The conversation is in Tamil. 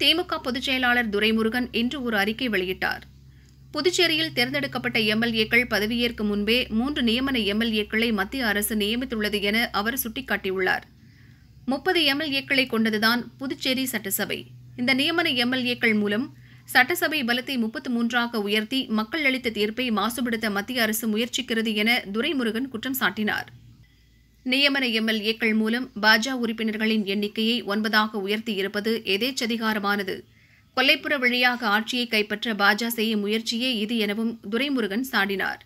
திமுக பொதுச் செயலாளர் துரைமுருகன் இன்று ஒரு அறிக்கை வெளியிட்டார் புதுச்சேரியில் தேர்ந்தெடுக்கப்பட்ட எம்எல்ஏக்கள் பதவியேற்கும் முன்பே மூன்று நியமன எம்எல்ஏக்களை மத்திய அரசு நியமித்துள்ளது என அவர் சுட்டிக்காட்டியுள்ளார் முப்பது எம்எல்ஏக்களை கொண்டதுதான் புதுச்சேரி சட்டசபை இந்த நியமன எம்எல்ஏக்கள் மூலம் சட்டசபை பலத்தை முப்பத்து மூன்றாக உயர்த்தி மக்கள் அளித்த தீர்ப்பை மாசுபடுத்த மத்திய அரசு முயற்சிக்கிறது என துரைமுருகன் குற்றம் சாட்டினார் நியமன எம்எல்ஏக்கள் மூலம் பாஜக உறுப்பினர்களின் எண்ணிக்கையை ஒன்பதாக உயர்த்தி இருப்பது எதேச்சதிகாரமானது கொல்லைப்புற வழியாக ஆட்சியை கைப்பற்ற பாஜக செய்யும் முயற்சியே இது எனவும் துரைமுருகன் சாடினார்